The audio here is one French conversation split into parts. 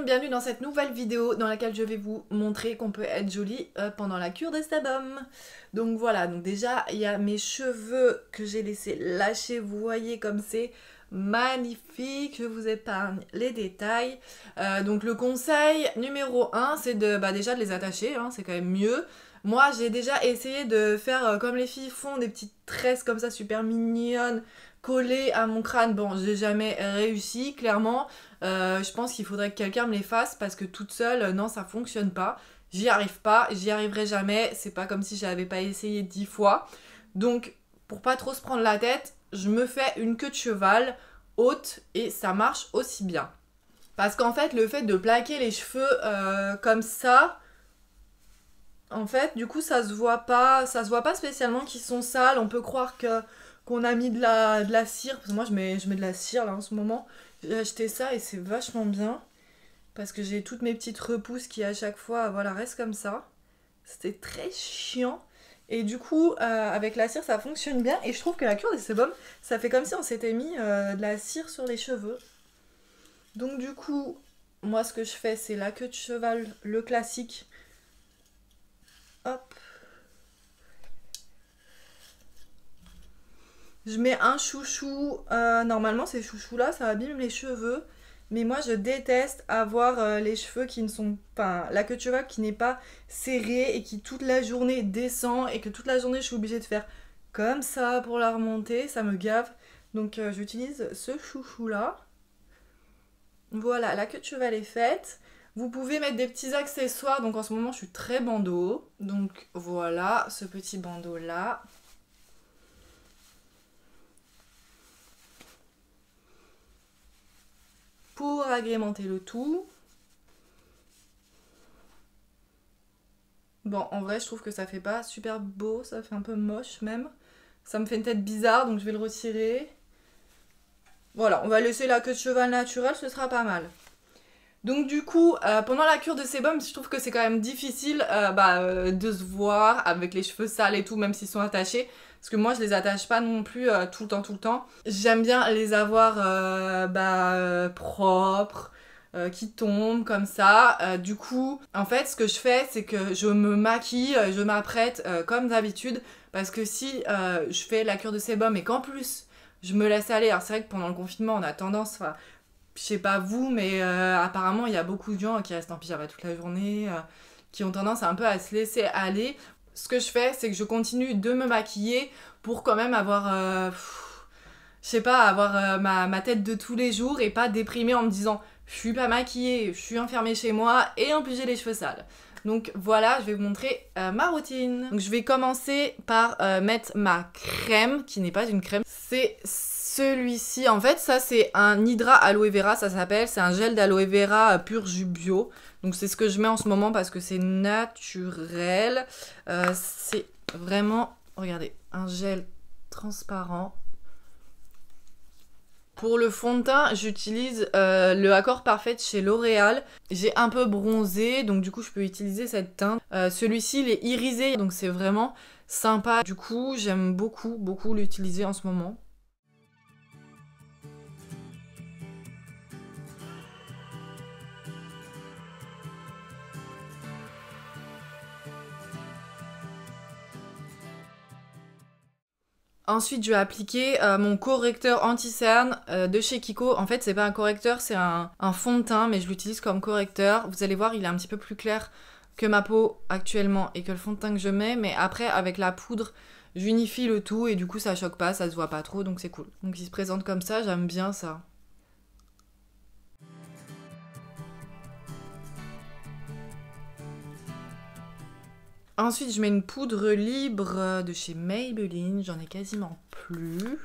bienvenue dans cette nouvelle vidéo dans laquelle je vais vous montrer qu'on peut être jolie euh, pendant la cure des homme. Donc voilà, donc déjà il y a mes cheveux que j'ai laissé lâcher, vous voyez comme c'est magnifique, je vous épargne les détails. Euh, donc le conseil numéro 1 c'est de bah, déjà de les attacher, hein, c'est quand même mieux. Moi j'ai déjà essayé de faire euh, comme les filles font, des petites tresses comme ça super mignonnes Coller à mon crâne. Bon, j'ai jamais réussi, clairement. Euh, je pense qu'il faudrait que quelqu'un me les fasse parce que toute seule, non, ça fonctionne pas. J'y arrive pas, j'y arriverai jamais. C'est pas comme si j'avais pas essayé dix fois. Donc, pour pas trop se prendre la tête, je me fais une queue de cheval haute et ça marche aussi bien. Parce qu'en fait, le fait de plaquer les cheveux euh, comme ça, en fait, du coup, ça se voit pas, ça se voit pas spécialement qu'ils sont sales. On peut croire que on a mis de la, de la cire, parce que moi je mets, je mets de la cire là en ce moment. J'ai acheté ça et c'est vachement bien, parce que j'ai toutes mes petites repousses qui à chaque fois, voilà, restent comme ça. C'était très chiant. Et du coup, euh, avec la cire, ça fonctionne bien. Et je trouve que la cure des sébums, ça fait comme si on s'était mis euh, de la cire sur les cheveux. Donc du coup, moi ce que je fais, c'est la queue de cheval, le classique. Hop, Je mets un chouchou. Euh, normalement, ces chouchous-là, ça abîme les cheveux. Mais moi, je déteste avoir euh, les cheveux qui ne sont pas. La queue de cheval qui n'est pas serrée et qui toute la journée descend et que toute la journée je suis obligée de faire comme ça pour la remonter. Ça me gave. Donc, euh, j'utilise ce chouchou-là. Voilà, la queue de cheval est faite. Vous pouvez mettre des petits accessoires. Donc, en ce moment, je suis très bandeau. Donc, voilà ce petit bandeau-là. pour agrémenter le tout. Bon, en vrai, je trouve que ça fait pas super beau, ça fait un peu moche même. Ça me fait une tête bizarre, donc je vais le retirer. Voilà, on va laisser la queue de cheval naturelle, ce sera pas mal. Donc du coup, euh, pendant la cure de sébum, je trouve que c'est quand même difficile euh, bah, euh, de se voir avec les cheveux sales et tout, même s'ils sont attachés. Parce que moi, je les attache pas non plus tout le temps, tout le temps. J'aime bien les avoir bah, propres, qui tombent comme ça. du coup, en fait, ce que je fais, c'est que je me maquille, je m'apprête comme d'habitude. Parce que si je fais la cure de sébum et qu'en plus je me laisse aller. Alors c'est vrai que pendant le confinement, on a tendance, enfin, je sais pas vous, mais euh, apparemment, il y a beaucoup de gens qui restent en pyjama toute la journée, euh, qui ont tendance un peu à se laisser aller. Ce que je fais, c'est que je continue de me maquiller pour quand même avoir. Euh, je sais pas, avoir ma, ma, tête de tous les jours et pas déprimer en me disant je suis pas maquillée, je suis enfermée chez moi et en plus j'ai les cheveux sales. Donc voilà, je vais vous montrer ma routine. Donc je vais commencer par mettre ma crème, qui n'est pas une crème, c'est celui-ci, en fait, ça c'est un Hydra Aloe Vera, ça s'appelle. C'est un gel d'aloe vera euh, pur jus bio. Donc c'est ce que je mets en ce moment parce que c'est naturel. Euh, c'est vraiment, regardez, un gel transparent. Pour le fond de teint, j'utilise euh, le Accord Parfait chez L'Oréal. J'ai un peu bronzé, donc du coup je peux utiliser cette teinte. Celui-ci, il est irisé, donc c'est vraiment sympa. Du coup, j'aime beaucoup, beaucoup l'utiliser en ce moment. Ensuite, je vais appliquer euh, mon correcteur anti-cerne euh, de chez Kiko. En fait, c'est pas un correcteur, c'est un, un, fond de teint, mais je l'utilise comme correcteur. Vous allez voir, il est un petit peu plus clair que ma peau actuellement et que le fond de teint que je mets. Mais après, avec la poudre, j'unifie le tout et du coup, ça choque pas, ça se voit pas trop, donc c'est cool. Donc, il se présente comme ça, j'aime bien ça. Ensuite, je mets une poudre libre euh, de chez Maybelline. J'en ai quasiment plus.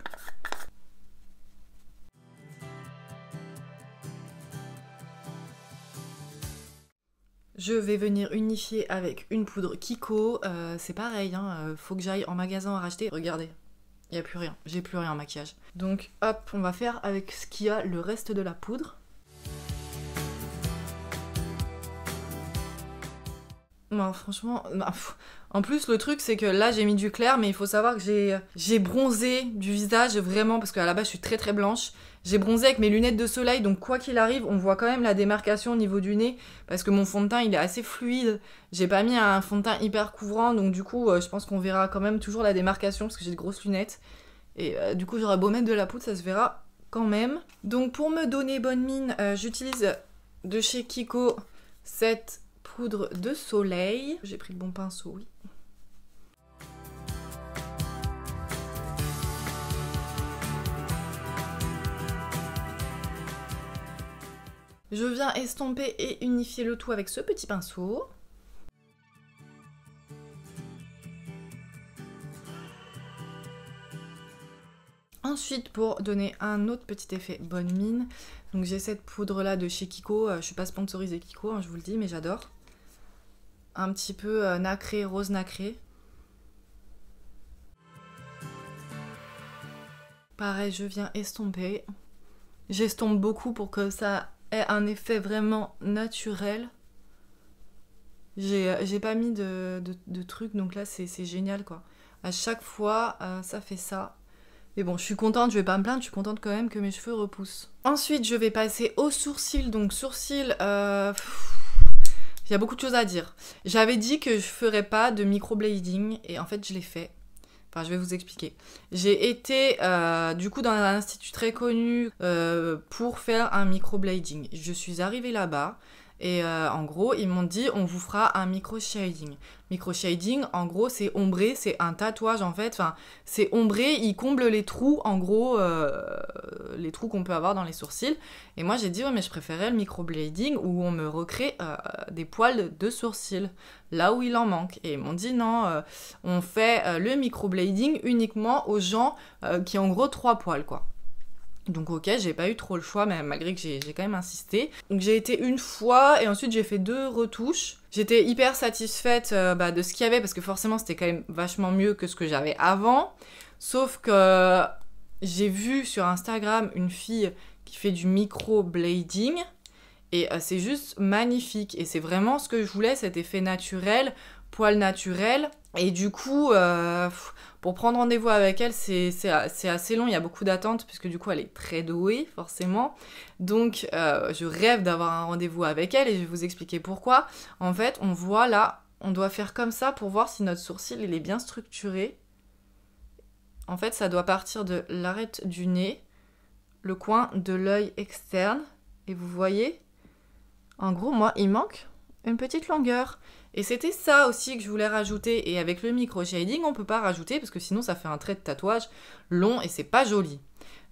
Je vais venir unifier avec une poudre Kiko. Euh, c'est pareil, hein, euh, faut que j'aille en magasin à racheter. Regardez, il n'y a plus rien. J'ai plus rien en maquillage. Donc hop, on va faire avec ce qu'il y a le reste de la poudre. franchement, bah, en plus, le truc, c'est que là, j'ai mis du clair, mais il faut savoir que j'ai bronzé du visage vraiment, parce qu'à la base, je suis très très blanche. J'ai bronzé avec mes lunettes de soleil, donc quoi qu'il arrive, on voit quand même la démarcation au niveau du nez, parce que mon fond de teint, il est assez fluide. J'ai pas mis un fond de teint hyper couvrant, donc du coup, euh, je pense qu'on verra quand même toujours la démarcation, parce que j'ai de grosses lunettes. Et euh, du coup, j'aurais beau mettre de la poudre, ça se verra quand même. Donc pour me donner bonne mine, euh, j'utilise de chez Kiko cette poudre de soleil. J'ai pris le bon pinceau, oui. Je viens estomper et unifier le tout avec ce petit pinceau. Ensuite, pour donner un autre petit effet bonne mine, donc j'ai cette poudre là de chez Kiko, euh, je suis pas sponsorisée Kiko, hein, je vous le dis, mais j'adore un petit peu euh, nacré, rose nacré. Pareil, je viens estomper. J'estompe beaucoup pour que ça ait un effet vraiment naturel. J'ai euh, pas mis de, de, trucs, donc là c'est génial quoi. À chaque fois, euh, ça fait ça. Mais bon, je suis contente, je vais pas me plaindre, je suis contente quand même que mes cheveux repoussent. Ensuite, je vais passer aux sourcils. Donc sourcils, il y a beaucoup de choses à dire. J'avais dit que je ferais pas de microblading et en fait je l'ai fait. Enfin, je vais vous expliquer. J'ai été euh, du coup dans un institut très connu euh, pour faire un microblading. Je suis arrivée là-bas. Et euh, en gros, ils m'ont dit on vous fera un micro shading. Micro shading, en gros, c'est ombré, c'est un tatouage en fait. Enfin, c'est ombré, il comble les trous, en gros, euh, les trous qu'on peut avoir dans les sourcils. Et moi, j'ai dit ouais, mais je préférais le micro blading où on me recrée euh, des poils de sourcils là où il en manque. Et ils m'ont dit non, on fait le micro blading uniquement aux gens qui ont en gros trois poils quoi. Donc ok, j'ai pas eu trop le choix, mais malgré que j'ai quand même insisté. Donc j'ai été une fois et ensuite j'ai fait deux retouches. J'étais hyper satisfaite euh, bah, de ce qu'il y avait parce que forcément c'était quand même vachement mieux que ce que j'avais avant. Sauf que j'ai vu sur Instagram une fille qui fait du micro-blading et euh, c'est juste magnifique. Et c'est vraiment ce que je voulais, cet effet naturel poil naturel. Et du coup, euh, pour prendre rendez-vous avec elle, c'est assez long, il y a beaucoup d'attentes, puisque du coup, elle est très douée, forcément. Donc, euh, je rêve d'avoir un rendez-vous avec elle, et je vais vous expliquer pourquoi. En fait, on voit là, on doit faire comme ça pour voir si notre sourcil, il est bien structuré. En fait, ça doit partir de l'arête du nez, le coin de l'œil externe, et vous voyez, en gros, moi, il manque une petite longueur. Et c'était ça aussi que je voulais rajouter. Et avec le micro shading, on peut pas rajouter parce que sinon ça fait un trait de tatouage long et c'est pas joli.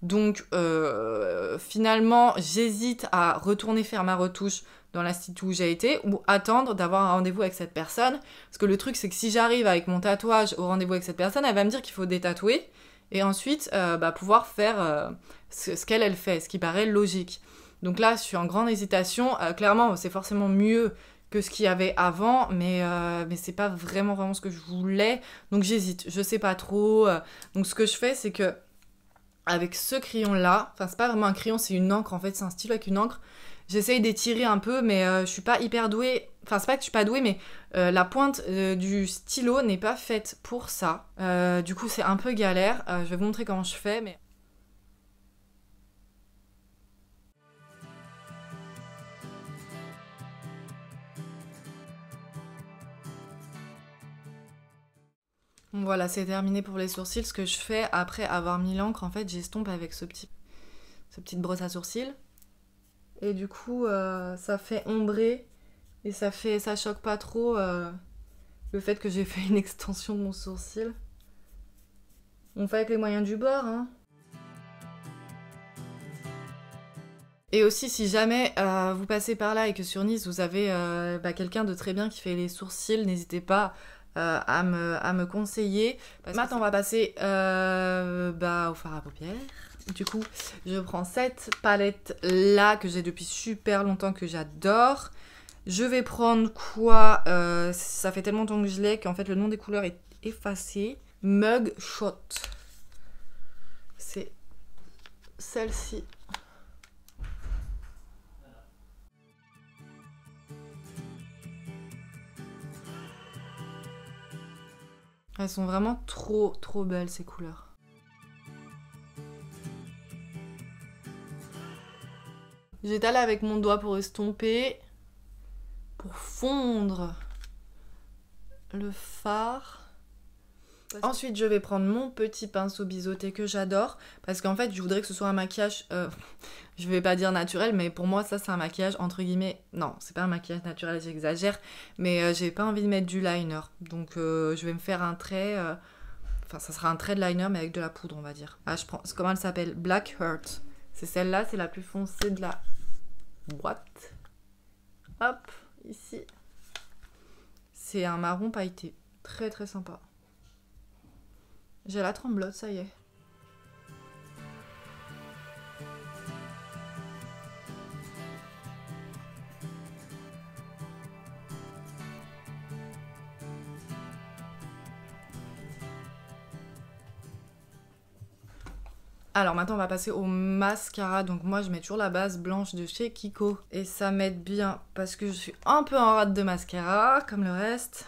Donc euh, finalement, j'hésite à retourner faire ma retouche dans l'institut où j'ai été ou attendre d'avoir un rendez-vous avec cette personne. Parce que le truc, c'est que si j'arrive avec mon tatouage au rendez-vous avec cette personne, elle va me dire qu'il faut détatouer et ensuite euh, bah, pouvoir faire euh, ce, ce qu'elle elle fait, ce qui paraît logique. Donc là, je suis en grande hésitation. clairement, c'est forcément mieux ce qu'il y avait avant, euh, mais, c'est pas vraiment, vraiment ce que je voulais. Donc j'hésite, je sais pas trop. Euh. Donc ce que je fais, c'est que avec ce crayon-là, enfin c'est pas vraiment un crayon, c'est une encre en fait, c'est un stylo avec une encre. J'essaye d'étirer un peu, mais euh, je suis pas hyper douée. Enfin, c'est pas que je suis pas douée, mais la pointe du stylo n'est pas faite pour ça. du coup, c'est un peu galère. je vais vous montrer comment je fais, mais Voilà, c'est terminé pour les sourcils. Ce que je fais après avoir mis l'encre, en fait, j'estompe avec ce petit, ce brosse à sourcils. Et du coup, euh, ça fait ombrer et ça fait, ça choque pas trop euh, le fait que j'ai fait une extension de mon sourcil. On fait avec les moyens du bord, hein. Et aussi, si jamais euh, vous passez par là et que sur Nice, vous avez bah, quelqu'un de très bien qui fait les sourcils, n'hésitez pas euh, à, me, à me conseiller. Maintenant, on va passer euh, bah, au fard à paupières. Du coup, je prends cette palette là que j'ai depuis super longtemps que j'adore. Je vais prendre quoi euh, Ça fait tellement longtemps que je l'ai qu'en fait le nom des couleurs est effacé. shot C'est celle-ci Elles sont vraiment trop, trop belles ces couleurs. J'étale avec mon doigt pour estomper, pour fondre le phare. Ensuite, je vais prendre mon petit pinceau biseauté que j'adore parce qu'en fait, je voudrais que ce soit un maquillage, euh, je vais pas dire naturel, mais pour moi, ça, c'est un maquillage entre guillemets. Non, c'est pas un maquillage naturel, j'exagère, mais euh, j'ai pas envie de mettre du liner. Donc, euh, je vais me faire un trait. Enfin, ça sera un trait de liner, mais avec de la poudre, on va dire. Ah, je prends. Comment elle s'appelle Black Heart. C'est celle-là, c'est la plus foncée de la boîte. Hop, ici. C'est un marron pailleté. Très très sympa. J'ai la tremblote, ça y est. Alors maintenant on va passer au mascara, donc moi je mets toujours la base blanche de chez Kiko et ça m'aide bien parce que je suis un peu en rate de mascara comme le reste.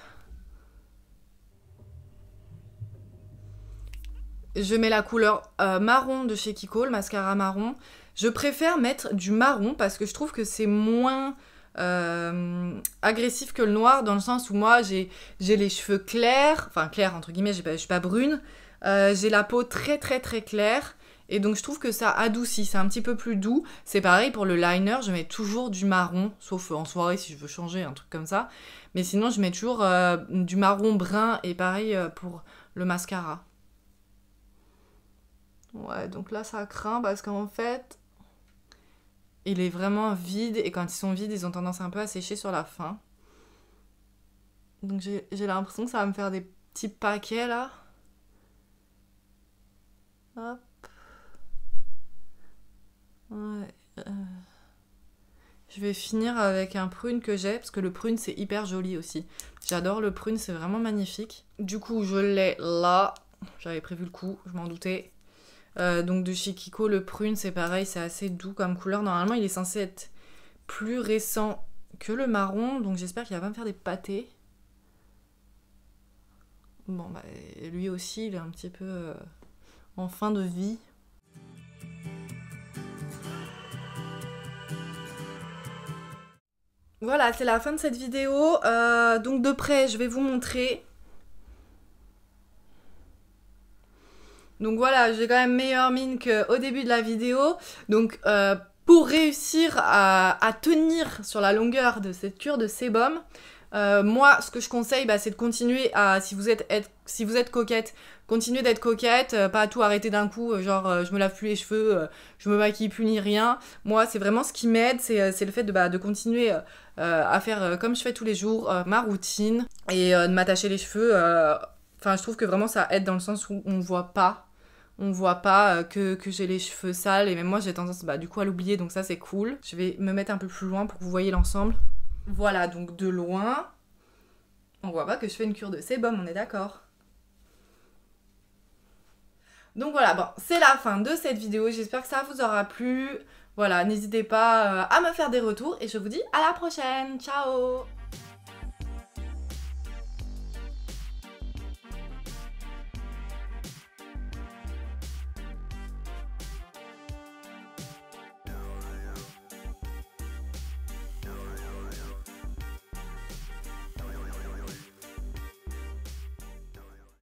Je mets la couleur euh, marron de chez Kiko, le mascara marron. Je préfère mettre du marron parce que je trouve que c'est moins euh, agressif que le noir dans le sens où moi j'ai les cheveux clairs, enfin clairs entre guillemets, je je suis pas brune. Euh, j'ai la peau très très très claire et donc je trouve que ça adoucit, c'est un petit peu plus doux. C'est pareil pour le liner, je mets toujours du marron, sauf en soirée si je veux changer, un truc comme ça. Mais sinon je mets toujours du marron brun et pareil pour le mascara. Ouais, donc là, ça craint parce qu'en fait, il est vraiment vide et quand ils sont vides, ils ont tendance un peu à sécher sur la fin. Donc j'ai l'impression que ça va me faire des petits paquets là. Hop. Ouais. Euh. Je vais finir avec un prune que j'ai, parce que le prune c'est hyper joli aussi. J'adore le prune, c'est vraiment magnifique. Du coup, je l'ai là. J'avais prévu le coup, je m'en doutais. Euh, donc de chez le prune, c'est pareil, c'est assez doux comme couleur. Normalement, il est censé être plus récent que le marron, donc j'espère qu'il va pas me faire des pâtés. Bon, bah, lui aussi, il est un petit peu euh, en fin de vie. Voilà, c'est la fin de cette vidéo. Euh, donc de près, je vais vous montrer Donc voilà, j'ai quand même meilleure mine qu'au début de la vidéo. Donc euh, pour réussir à, tenir sur la longueur de cette cure de sébum, euh, moi, ce que je conseille, bah, c'est de continuer à, si vous êtes, si vous êtes coquette, continuez d'être coquette, euh, pas à tout arrêter d'un coup, genre je me lave plus les cheveux, je me maquille plus ni rien. Moi, c'est vraiment ce qui m'aide, c'est le fait de, bah, de continuer à faire comme je fais tous les jours, ma routine, et de m'attacher les cheveux. Enfin, je trouve que vraiment ça aide dans le sens où on voit pas on voit pas euh, que, que j'ai les cheveux sales et même moi j'ai tendance bah, du coup à l'oublier donc ça c'est cool. Je vais me mettre un peu plus loin pour que vous voyez l'ensemble. Voilà donc de loin, on voit pas que je fais une cure de sébum, on est d'accord. Donc voilà, bon, c'est la fin de cette vidéo, j'espère que ça vous aura plu. Voilà, n'hésitez pas euh, à me faire des retours et je vous dis à la prochaine, ciao